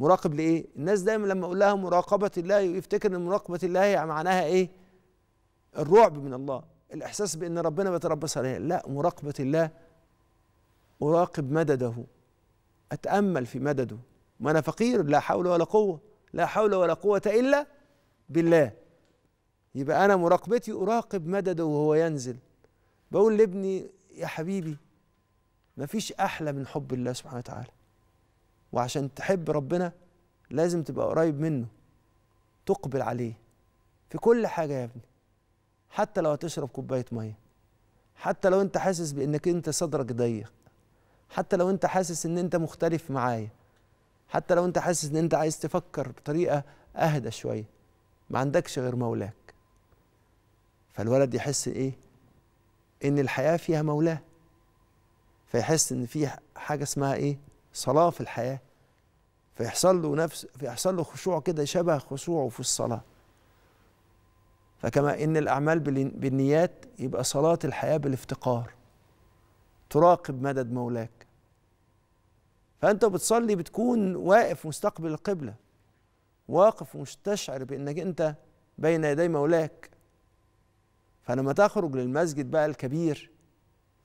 مراقب لايه الناس دايما لما اقول لها مراقبه الله يفتكر ان مراقبه الله معناها ايه الرعب من الله الاحساس بان ربنا بيتربص علينا لا مراقبه الله اراقب مدده اتامل في مدده ما انا فقير لا حول ولا قوه لا حول ولا قوه الا بالله يبقى انا مراقبتي اراقب مدده وهو ينزل بقول لابني يا حبيبي مفيش احلى من حب الله سبحانه وتعالى وعشان تحب ربنا لازم تبقى قريب منه تقبل عليه في كل حاجه يا ابني حتى لو هتشرب كوبايه ميه حتى لو انت حاسس بانك انت صدرك ضيق حتى لو انت حاسس ان انت مختلف معايا حتى لو انت حاسس ان انت عايز تفكر بطريقه اهدى شويه ما عندكش غير مولاك فالولد يحس ايه ان الحياه فيها مولاه فيحس ان في حاجه اسمها ايه صلاه في الحياه فيحصل له نفس فيحصل له خشوع كده شبه خشوعه في الصلاه فكما ان الاعمال بالنيات يبقى صلاه الحياه بالافتقار تراقب مدد مولاك فانت بتصلي بتكون واقف مستقبل القبله واقف ومستشعر بانك انت بين يدي مولاك فلما تخرج للمسجد بقى الكبير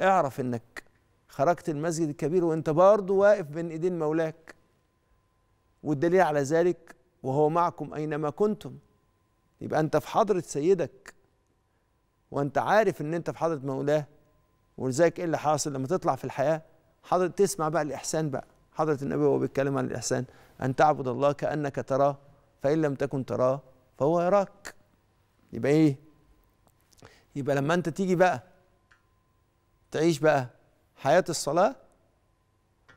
اعرف انك خرجت المسجد الكبير وانت برضه واقف بين ايدين مولاك والدليل على ذلك وهو معكم اينما كنتم يبقى انت في حضره سيدك وانت عارف ان انت في حضره مولاه ولذلك ايه اللي حاصل لما تطلع في الحياه حضره تسمع بقى الاحسان بقى حضره النبي وهو بيتكلم عن الاحسان ان تعبد الله كانك تراه فان لم تكن تراه فهو يراك يبقى ايه يبقى لما انت تيجي بقى تعيش بقى حياة الصلاة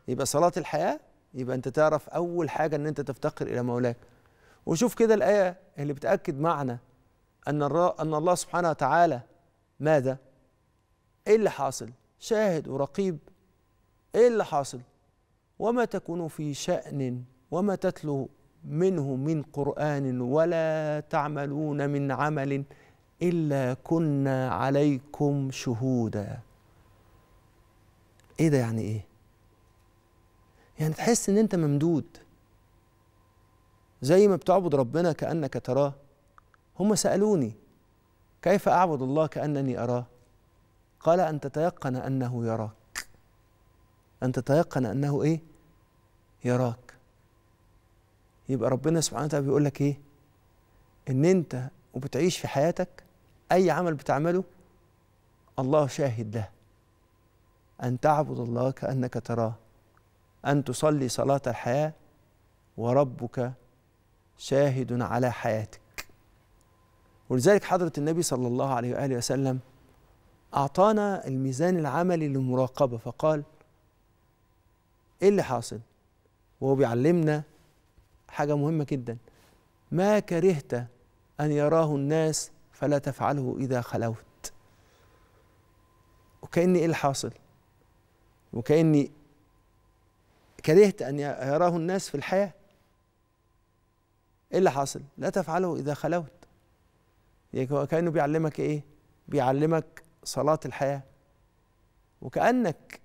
يبقى صلاة الحياة يبقى أنت تعرف أول حاجة أن أنت تفتقر إلى مولاك وشوف كده الآية اللي بتأكد معنى أن أن الله سبحانه وتعالى ماذا؟ إيه اللي حاصل؟ شاهد ورقيب إيه اللي حاصل؟ وما تكون في شأن وما تتلو منه من قرآن ولا تعملون من عمل إلا كنا عليكم شهوداً ايه ده يعني ايه يعني تحس ان انت ممدود زي ما بتعبد ربنا كانك تراه هم سالوني كيف اعبد الله كانني اراه قال ان تتيقن انه يراك ان تتيقن انه ايه يراك يبقى ربنا سبحانه وتعالى بيقول لك ايه ان انت وبتعيش في حياتك اي عمل بتعمله الله شاهد له أن تعبد الله كأنك تراه أن تصلي صلاة الحياة وربك شاهد على حياتك ولذلك حضرة النبي صلى الله عليه وآله وسلم أعطانا الميزان العملي للمراقبة فقال إيه اللي حاصل؟ وهو بيعلمنا حاجة مهمة جدا ما كرهت أن يراه الناس فلا تفعله إذا خلوت وكأن إيه اللي حاصل وكأني كرهت أن يراه الناس في الحياة إيه اللي حاصل؟ لا تفعله إذا خلوت يعني كأنه بيعلمك إيه؟ بيعلمك صلاة الحياة وكأنك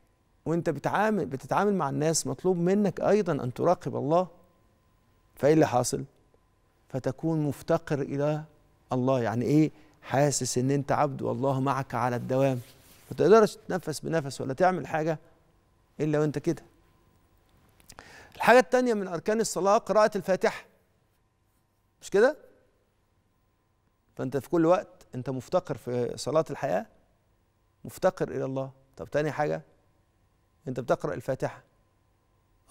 وأنت بتعامل بتتعامل مع الناس مطلوب منك أيضا أن تراقب الله فإيه اللي حاصل؟ فتكون مفتقر إلى الله يعني إيه؟ حاسس إن أنت عبد والله معك على الدوام ما تقدرش تتنفس بنفس ولا تعمل حاجة الا وانت كده الحاجه الثانيه من اركان الصلاه قراءه الفاتحه مش كده فانت في كل وقت انت مفتقر في صلاه الحياه مفتقر الى الله طب تاني حاجه انت بتقرا الفاتحه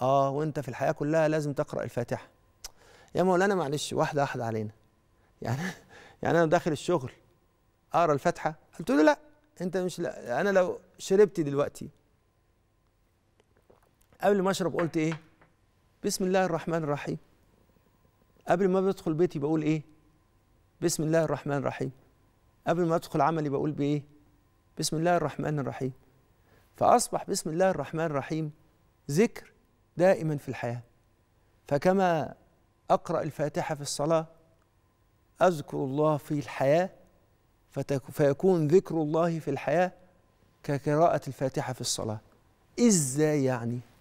اه وانت في الحياه كلها لازم تقرا الفاتحه يا مولانا معلش واحده واحده علينا يعني يعني انا داخل الشغل اقرا الفاتحه قلت له لا انت مش لا انا لو شربت دلوقتي قبل ما اشرب قلت ايه بسم الله الرحمن الرحيم قبل ما بدخل بيتي بقول ايه بسم الله الرحمن الرحيم قبل ما ادخل عملي بقول بايه بسم الله الرحمن الرحيم فاصبح بسم الله الرحمن الرحيم ذكر دائما في الحياه فكما اقرا الفاتحه في الصلاه اذكر الله في الحياه فيكون ذكر الله في الحياه كقراءه الفاتحه في الصلاه ازاي يعني